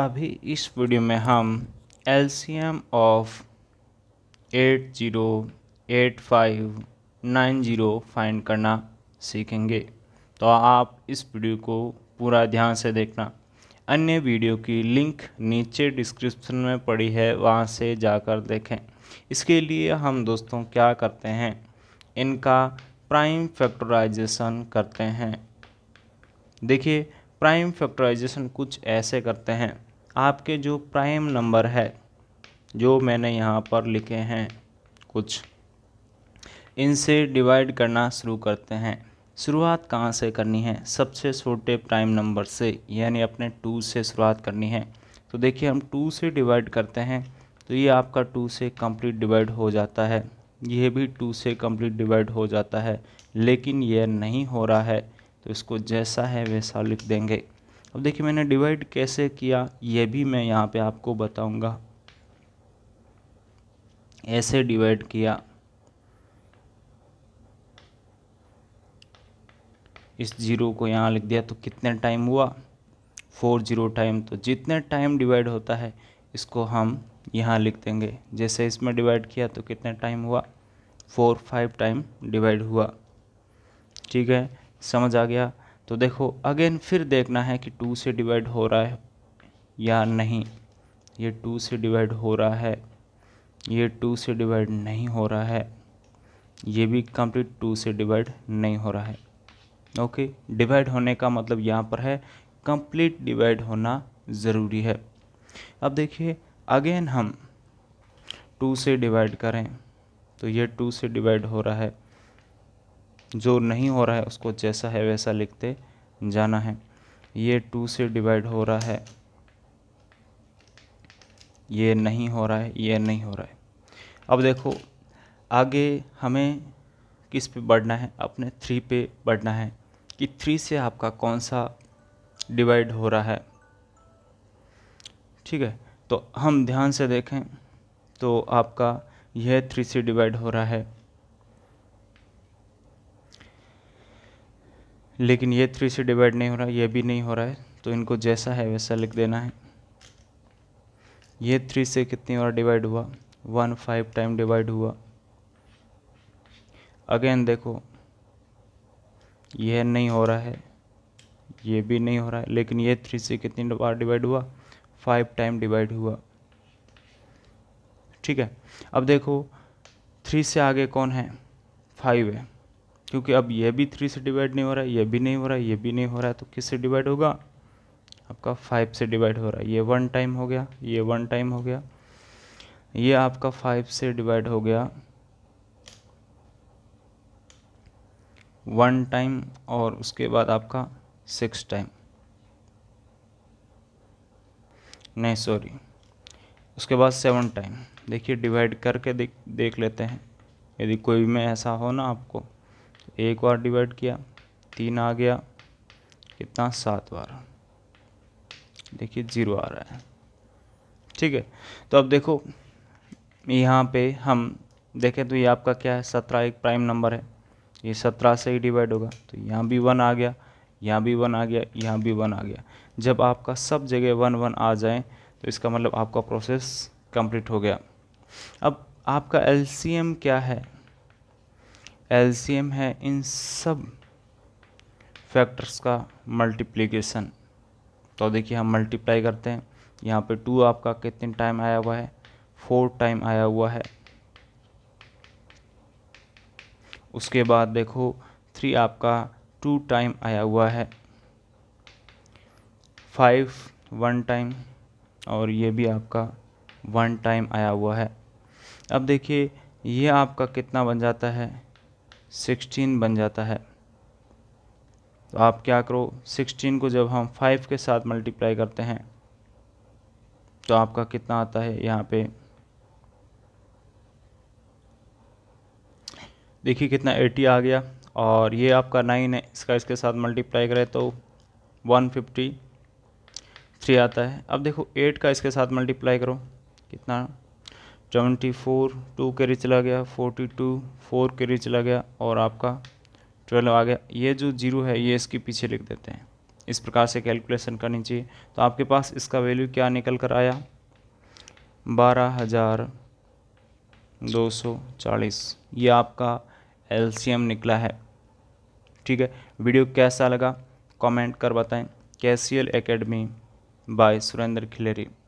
अभी इस वीडियो में हम L C M of eight zero eight five nine zero find करना सीखेंगे तो आप इस वीडियो को पूरा ध्यान से देखना अन्य वीडियो की लिंक नीचे डिस्क्रिप्शन में पड़ी है वहाँ से जाकर देखें इसके लिए हम दोस्तों क्या करते हैं इनका प्राइम फैक्टराइजेशन करते हैं देखिए प्राइम फैक्टराइजेशन कुछ ऐसे करते हैं आपके जो प्राइम नंबर है जो मैंने यहाँ पर लिखे हैं कुछ इनसे डिवाइड करना शुरू करते हैं शुरुआत कहाँ से करनी है सबसे छोटे प्राइम नंबर से यानी अपने टू से शुरुआत करनी है तो देखिए हम टू से डिवाइड करते हैं तो ये आपका टू से कंप्लीट डिवाइड हो जाता है यह भी टू से कंप्लीट डिवाइड हो जाता है लेकिन यह नहीं हो रहा है तो इसको जैसा है वैसा लिख देंगे अब देखिए मैंने डिवाइड कैसे किया ये भी मैं यहाँ पे आपको बताऊंगा ऐसे डिवाइड किया इस जीरो को यहाँ लिख दिया तो कितने टाइम हुआ फोर जीरो टाइम तो जितने टाइम डिवाइड होता है इसको हम यहाँ लिख देंगे जैसे इसमें डिवाइड किया तो कितने टाइम हुआ फोर फाइव टाइम डिवाइड हुआ ठीक है समझ आ गया तो देखो अगेन फिर देखना है कि टू से डिवाइड हो रहा है या नहीं ये टू से डिवाइड हो रहा है ये टू से डिवाइड नहीं हो रहा है ये भी कंप्लीट टू से डिवाइड नहीं हो रहा है ओके डिवाइड होने का मतलब यहाँ पर है कंप्लीट डिवाइड होना ज़रूरी है अब देखिए अगेन हम टू से डिवाइड करें तो ये टू से डिवाइड हो रहा है जो नहीं हो रहा है उसको जैसा है वैसा लिखते जाना है ये टू से डिवाइड हो रहा है ये नहीं हो रहा है ये नहीं हो रहा है अब देखो आगे हमें किस पे बढ़ना है अपने थ्री पे बढ़ना है कि थ्री से आपका कौन सा डिवाइड हो रहा है ठीक है तो हम ध्यान से देखें तो आपका यह थ्री से डिवाइड हो रहा है लेकिन ये थ्री से डिवाइड नहीं हो रहा ये भी नहीं हो रहा है तो इनको जैसा है वैसा लिख देना है ये थ्री से कितनी बार डिवाइड हुआ वन फाइव टाइम डिवाइड हुआ अगेन देखो यह नहीं हो रहा है ये भी नहीं हो रहा है लेकिन ये थ्री से कितनी बार डिवाइड हुआ फाइव टाइम डिवाइड हुआ ठीक है अब देखो थ्री से आगे कौन है फाइव है क्योंकि अब यह भी थ्री से डिवाइड नहीं हो रहा है यह भी नहीं हो रहा है यह भी नहीं हो रहा है तो किस से डिवाइड होगा आपका फाइव से डिवाइड हो रहा है ये वन टाइम हो गया ये वन टाइम हो गया ये आपका फाइव से डिवाइड हो गया वन टाइम और उसके बाद आपका सिक्स टाइम नहीं सॉरी उसके बाद सेवन टाइम देखिए डिवाइड करके देख देख लेते हैं यदि कोई में ऐसा हो ना आपको एक बार डिवाइड किया तीन आ गया कितना सात बार देखिए ज़ीरो आ रहा है ठीक है तो अब देखो यहाँ पे हम देखें तो ये आपका क्या है सत्रह एक प्राइम नंबर है ये सत्रह से ही डिवाइड होगा तो यहाँ भी वन आ गया यहाँ भी वन आ गया यहाँ भी वन आ गया जब आपका सब जगह वन वन आ जाए तो इसका मतलब आपका प्रोसेस कंप्लीट हो गया अब आपका एलसीएम क्या है एलसीएम है इन सब फैक्टर्स का मल्टीप्लिकेशन तो देखिए हम मल्टीप्लाई करते हैं यहाँ पे टू आपका कितने टाइम आया हुआ है फोर टाइम आया हुआ है उसके बाद देखो थ्री आपका टू टाइम आया हुआ है फाइव वन टाइम और ये भी आपका वन टाइम आया हुआ है अब देखिए ये आपका कितना बन जाता है सिक्सटीन बन जाता है तो आप क्या करो सिक्सटीन को जब हम फाइव के साथ मल्टीप्लाई करते हैं तो आपका कितना आता है यहाँ पे देखिए कितना 80 आ गया और ये आपका नाइन है इसका इसके साथ मल्टीप्लाई करें तो वन फिफ्टी थ्री आता है अब देखो एट का इसके साथ मल्टीप्लाई करो कितना सेवेंटी फोर टू कैरी चला गया फोर्टी टू फोर कैरी चला गया और आपका ट्वेल्व आ गया ये जो जीरो है ये इसके पीछे लिख देते हैं इस प्रकार से कैलकुलेशन करनी चाहिए तो आपके पास इसका वैल्यू क्या निकल कर आया बारह हज़ार दो सौ चालीस ये आपका एल निकला है ठीक है वीडियो कैसा लगा कमेंट कर बताएं KCL academy by Surendra Khileri